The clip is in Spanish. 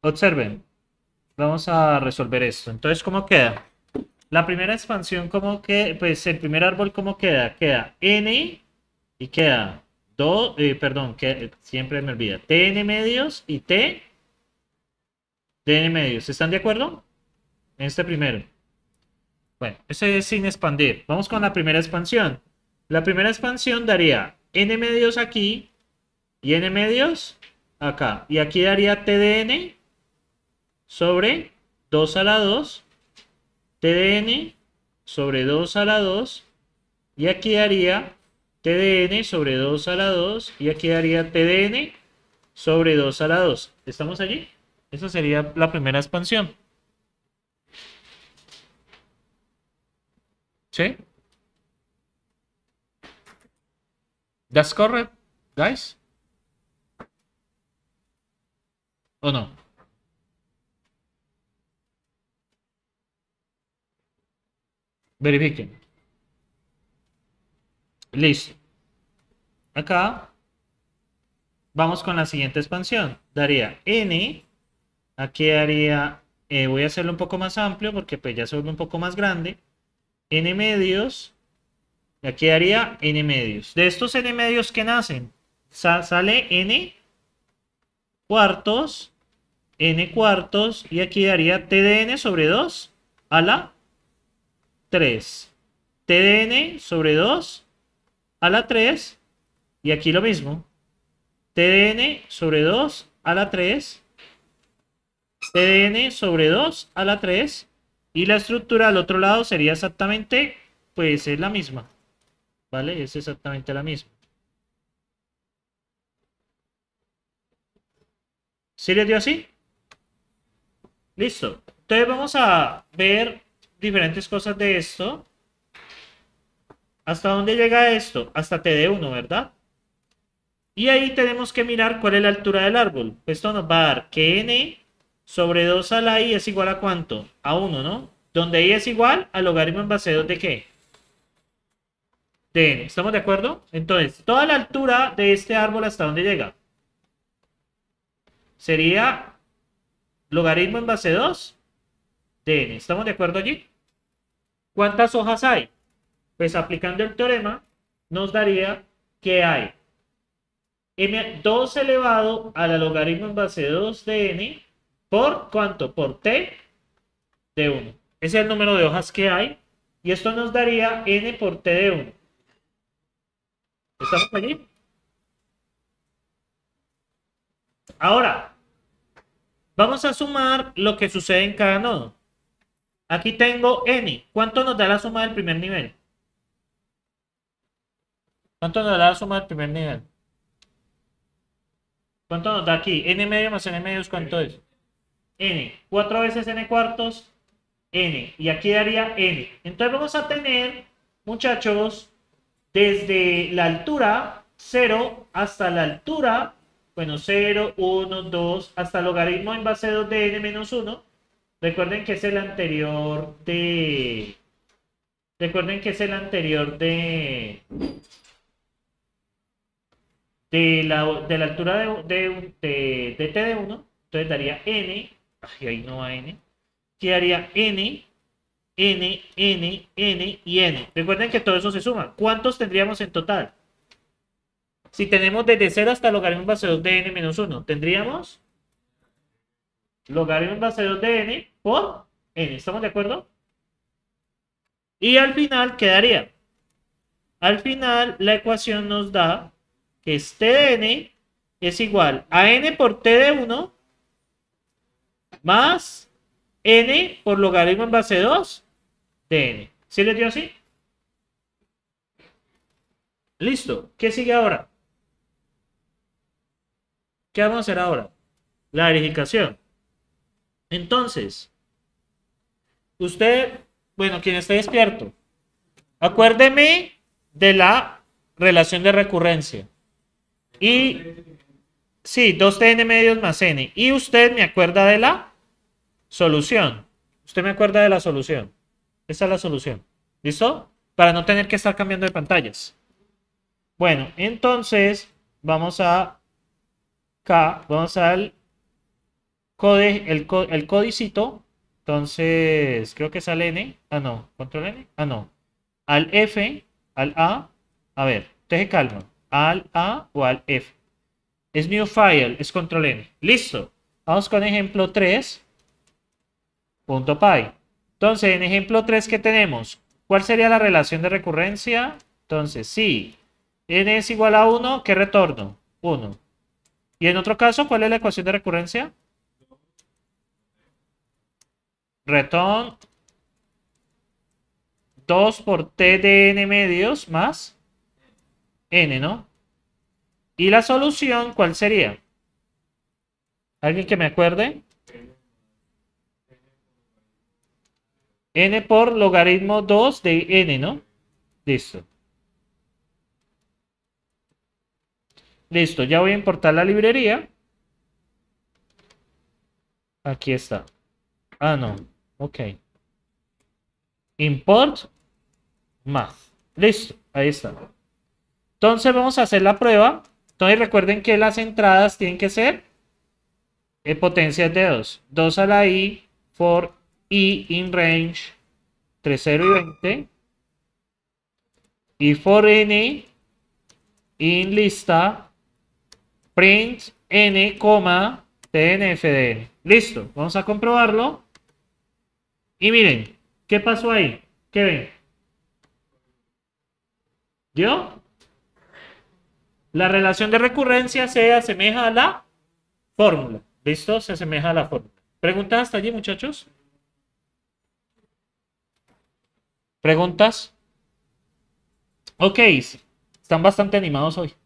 Observen, vamos a resolver esto. Entonces, ¿cómo queda? La primera expansión, ¿cómo queda? Pues el primer árbol, ¿cómo queda? Queda n y queda 2, eh, perdón, que eh, siempre me olvida, tn medios y t N medios. ¿Están de acuerdo? En este primero. Bueno, ese es sin expandir. Vamos con la primera expansión. La primera expansión daría n medios aquí y n medios acá. Y aquí daría tdn sobre 2 a la 2, TDN sobre 2 a la 2, y aquí haría TDN sobre 2 a la 2, y aquí haría TDN sobre 2 a la 2. ¿Estamos allí? Esa sería la primera expansión. ¿Sí? That's correct, guys? ¿O no? Verifiquen. Listo. Acá vamos con la siguiente expansión. Daría n. Aquí haría, eh, voy a hacerlo un poco más amplio porque pues ya se vuelve un poco más grande. n medios. Y aquí haría n medios. De estos n medios que nacen, sale n cuartos, n cuartos. Y aquí daría t de n sobre 2 a la 3. TDN sobre 2 a la 3. Y aquí lo mismo. TDN sobre 2 a la 3. TDN sobre 2 a la 3. Y la estructura al otro lado sería exactamente, pues es la misma. ¿Vale? Es exactamente la misma. ¿Sí les dio así? Listo. Entonces vamos a ver diferentes cosas de esto. ¿Hasta dónde llega esto? Hasta TD1, ¿verdad? Y ahí tenemos que mirar cuál es la altura del árbol. Esto nos va a dar que n sobre 2 a la i es igual a cuánto? A 1, ¿no? Donde i es igual al logaritmo en base 2 de qué? De n. ¿Estamos de acuerdo? Entonces, toda la altura de este árbol hasta dónde llega? Sería logaritmo en base 2 ¿Estamos de acuerdo allí? ¿Cuántas hojas hay? Pues aplicando el teorema nos daría que hay m2 elevado al logaritmo en base 2 de n por cuánto? Por t de 1. Ese es el número de hojas que hay y esto nos daría n por t de 1. ¿Estamos allí? Ahora, vamos a sumar lo que sucede en cada nodo. Aquí tengo n. ¿Cuánto nos da la suma del primer nivel? ¿Cuánto nos da la suma del primer nivel? ¿Cuánto nos da aquí? n medio más n medios, ¿cuánto es? n. 4 veces n cuartos, n. Y aquí daría n. Entonces vamos a tener, muchachos, desde la altura 0 hasta la altura, bueno, 0, 1, 2, hasta el logaritmo en base 2 de n menos 1, Recuerden que es el anterior de... Recuerden que es el anterior de... De la, de la altura de, T de 1, entonces daría N, ay, ahí no va N, quedaría N, N, N, N y N. Recuerden que todo eso se suma. ¿Cuántos tendríamos en total? Si tenemos desde 0 hasta logaritmo base 2 de N menos 1, tendríamos logaritmo base 2 de n por n. ¿Estamos de acuerdo? Y al final quedaría. Al final la ecuación nos da que este de n es igual a n por t de 1 más n por logaritmo en base 2 de n. ¿Sí les dio así? Listo. ¿Qué sigue ahora? ¿Qué vamos a hacer ahora? La verificación. Entonces, usted, bueno, quien esté despierto, acuérdeme de la relación de recurrencia. Y, sí, 2tn medios más n. Y usted me acuerda de la solución. Usted me acuerda de la solución. Esa es la solución. ¿Listo? Para no tener que estar cambiando de pantallas. Bueno, entonces vamos a vamos al el, el codicito. Entonces, creo que es al N. Ah, no. Control N. Ah, no. Al F, al A. A ver, teje calma Al A o al F. Es new file, es control N. Listo. Vamos con ejemplo 3. Punto .py. Entonces, en ejemplo 3, ¿qué tenemos? ¿Cuál sería la relación de recurrencia? Entonces, si n es igual a 1, ¿qué retorno? 1. Y en otro caso, ¿cuál es la ecuación de recurrencia? Retón 2 por t de n medios más n, ¿no? Y la solución, ¿cuál sería? ¿Alguien que me acuerde? n por logaritmo 2 de n, ¿no? Listo. Listo, ya voy a importar la librería. Aquí está. Ah, no. Ok. Import más. Listo, ahí está. Entonces vamos a hacer la prueba. Entonces recuerden que las entradas tienen que ser eh, potencias de 2. 2 a la i, for i in range, 3, 0 y 20. Y for n, in lista, print n, tnfdn. Listo, vamos a comprobarlo. Y miren, ¿qué pasó ahí? ¿Qué ven? ¿Yo? La relación de recurrencia se asemeja a la fórmula. ¿Listo? Se asemeja a la fórmula. ¿Preguntas hasta allí, muchachos? ¿Preguntas? Ok, están bastante animados hoy.